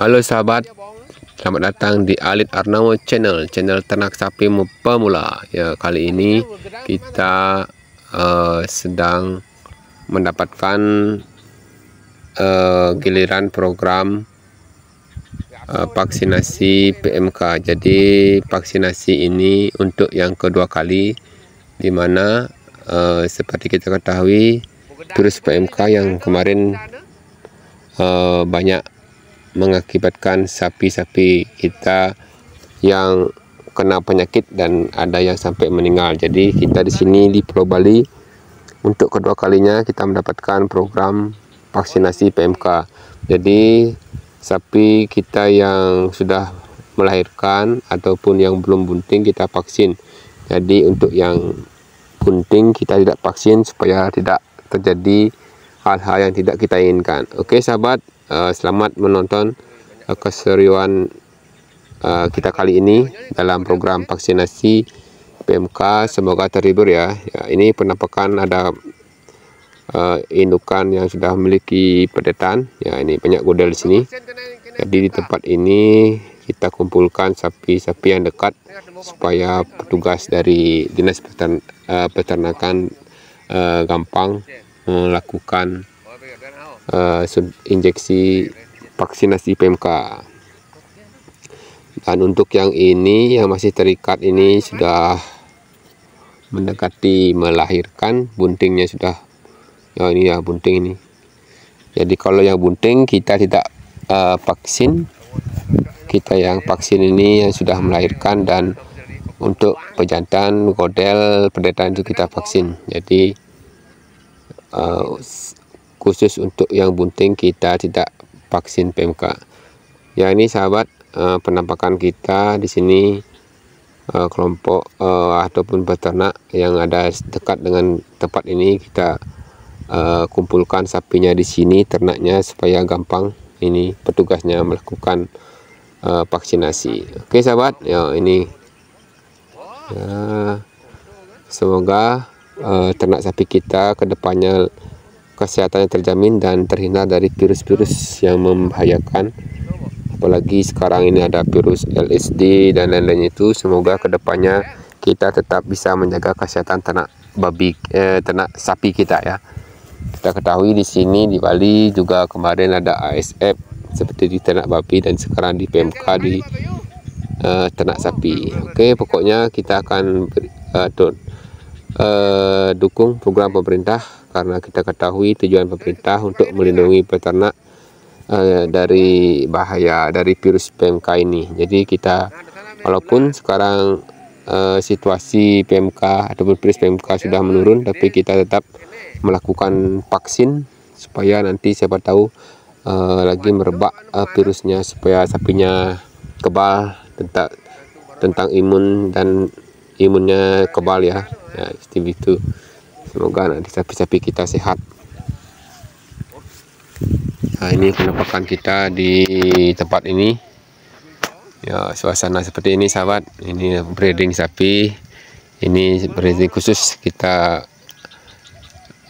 Halo sahabat, selamat datang di Alit Arnawo Channel, channel ternak sapi pemula. Ya, kali ini kita uh, sedang mendapatkan uh, giliran program uh, vaksinasi PMK. Jadi vaksinasi ini untuk yang kedua kali di mana uh, seperti kita ketahui virus PMK yang kemarin uh, banyak mengakibatkan sapi-sapi kita yang kena penyakit dan ada yang sampai meninggal. Jadi kita di sini di Pulau Bali untuk kedua kalinya kita mendapatkan program vaksinasi PMK. Jadi sapi kita yang sudah melahirkan ataupun yang belum bunting kita vaksin. Jadi untuk yang bunting kita tidak vaksin supaya tidak terjadi hal-hal yang tidak kita inginkan. Oke sahabat, Eh, selamat menonton keseruan eh, kita kali ini dalam program vaksinasi PMK semoga terhibur ya, ya ini penampakan ada eh, indukan yang sudah memiliki pedetan ya ini banyak godel di sini jadi di tempat ini kita kumpulkan sapi-sapi yang dekat supaya petugas dari dinas peternakan gampang melakukan uh, injeksi vaksinasi PMK dan untuk yang ini yang masih terikat ini sudah mendekati melahirkan buntingnya sudah ya ini ya bunting ini jadi kalau yang bunting kita tidak uh, vaksin kita yang vaksin ini yang sudah melahirkan dan untuk pejantan, godel, pendeta itu kita vaksin jadi uh, khusus untuk yang bunting kita tidak vaksin PMK ya ini sahabat eh, penampakan kita di sini eh, kelompok eh, ataupun peternak yang ada dekat dengan tempat ini kita eh, kumpulkan sapinya di sini ternaknya supaya gampang ini petugasnya melakukan eh, vaksinasi oke sahabat ya ini ya, semoga eh, ternak sapi kita kedepannya kesehatannya terjamin dan terhindar dari virus-virus yang membahayakan apalagi sekarang ini ada virus LSD dan lain-lain itu semoga kedepannya kita tetap bisa menjaga kesehatan ternak babi eh, ternak sapi kita ya kita ketahui di sini di Bali juga kemarin ada ASF seperti di ternak babi dan sekarang di PMK di uh, ternak sapi. Oke, okay, pokoknya kita akan uh, don, uh, dukung program pemerintah karena kita ketahui tujuan pemerintah untuk melindungi peternak uh, dari bahaya dari virus PMK ini. Jadi kita walaupun sekarang uh, situasi PMK ataupun virus PMK sudah menurun, tapi kita tetap melakukan vaksin supaya nanti siapa tahu uh, lagi merebak uh, virusnya supaya sapinya kebal tentang tentang imun dan imunnya kebal ya, ya itu semoga nanti sapi-sapi kita sehat nah ini penampakan kita di tempat ini ya suasana seperti ini sahabat ini breeding sapi ini breeding khusus kita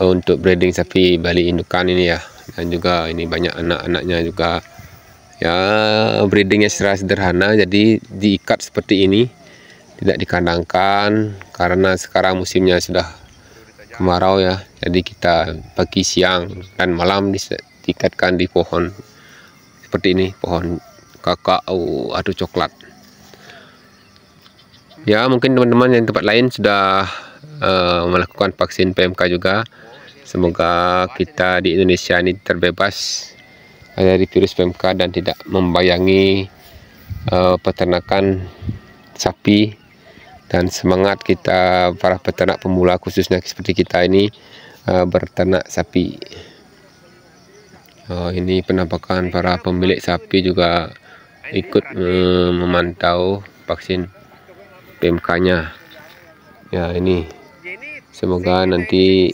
eh, untuk breeding sapi Bali indukan ini ya dan juga ini banyak anak-anaknya juga ya breedingnya secara sederhana jadi diikat seperti ini tidak dikandangkan karena sekarang musimnya sudah kemarau ya jadi kita pagi siang dan malam ditingkatkan di pohon seperti ini pohon kakao atau coklat ya mungkin teman-teman yang tempat lain sudah uh, melakukan vaksin PMK juga semoga kita di Indonesia ini terbebas dari virus PMK dan tidak membayangi uh, peternakan sapi dan semangat kita para peternak pemula khususnya seperti kita ini uh, berternak sapi uh, ini penampakan para pemilik sapi juga ikut uh, memantau vaksin PMK nya ya ini semoga nanti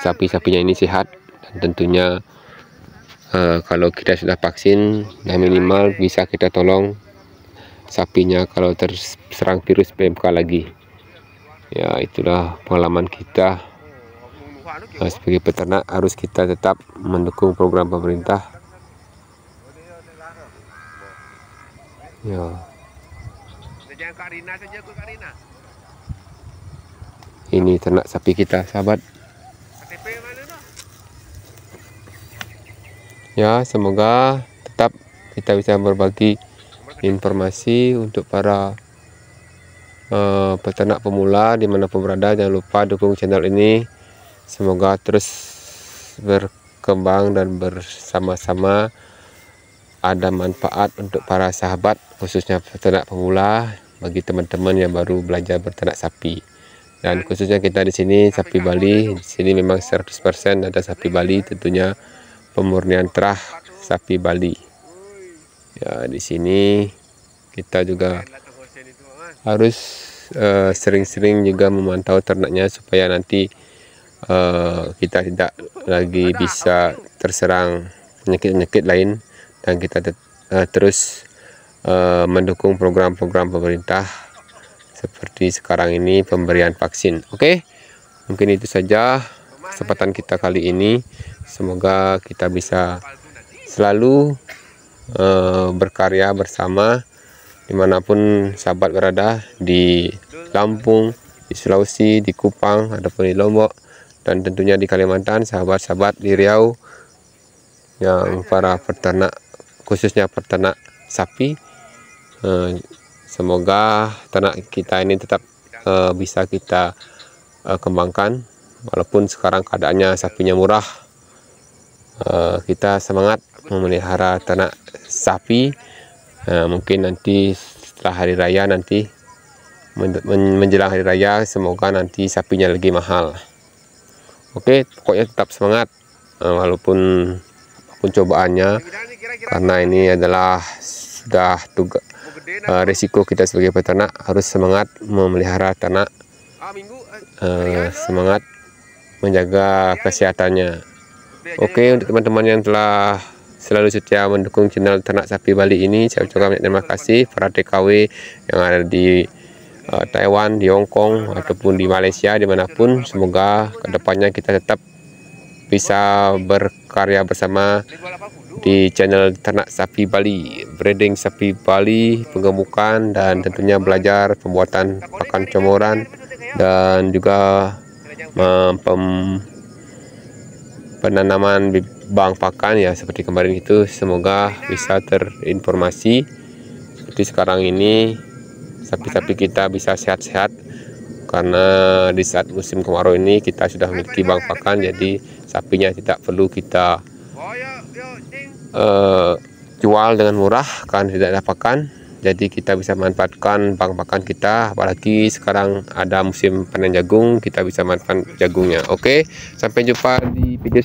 sapi-sapinya ini sehat dan tentunya uh, kalau kita sudah vaksin dan minimal bisa kita tolong sapinya kalau terserang virus PMK lagi ya itulah pengalaman kita nah, sebagai peternak harus kita tetap mendukung program pemerintah ya ini ternak sapi kita sahabat ya semoga tetap kita bisa berbagi informasi untuk para uh, peternak pemula dimanapun berada jangan lupa dukung channel ini semoga terus berkembang dan bersama-sama ada manfaat untuk para sahabat khususnya peternak pemula bagi teman-teman yang baru belajar berternak sapi dan khususnya kita di sini sapi Bali di sini memang 100% ada sapi Bali tentunya pemurnian terah sapi Bali ya di sini kita juga harus eh, sering-sering uh, juga memantau ternaknya supaya nanti uh, kita tidak lagi bisa terserang penyakit-penyakit lain dan kita uh, terus uh, mendukung program-program pemerintah seperti sekarang ini pemberian vaksin. Oke, okay? mungkin itu saja kesempatan kita kali ini. Semoga kita bisa selalu Eh, berkarya bersama dimanapun sahabat berada di Lampung, di Sulawesi, di Kupang, ataupun di Lombok dan tentunya di Kalimantan sahabat-sahabat di Riau yang para peternak khususnya peternak sapi eh, semoga ternak kita ini tetap eh, bisa kita kembangkan walaupun sekarang keadaannya sapinya murah Eh, kita semangat memelihara ternak sapi uh, mungkin nanti setelah hari raya nanti menjelang hari raya semoga nanti sapinya lagi mahal oke pokoknya tetap semangat eh, walaupun apapun cobaannya karena ini adalah sudah tugas uh, risiko kita sebagai peternak harus semangat memelihara ternak uh, ah, semangat menjaga kesehatannya Oke untuk teman-teman yang telah selalu setia mendukung channel ternak sapi Bali ini saya ucapkan terima kasih para TKW yang ada di uh, Taiwan, di Hong Kong ataupun di Malaysia dimanapun semoga kedepannya kita tetap bisa berkarya bersama di channel ternak sapi Bali, breeding sapi Bali, penggemukan dan tentunya belajar pembuatan pakan comoran dan juga mempem penanaman bang pakan ya seperti kemarin itu semoga bisa terinformasi seperti sekarang ini sapi-sapi kita bisa sehat-sehat karena di saat musim kemarau ini kita sudah memiliki bang pakan jadi sapinya tidak perlu kita uh, jual dengan murah kan tidak ada pakan jadi kita bisa manfaatkan bang pakan kita apalagi sekarang ada musim panen jagung kita bisa manfaatkan jagungnya oke sampai jumpa di video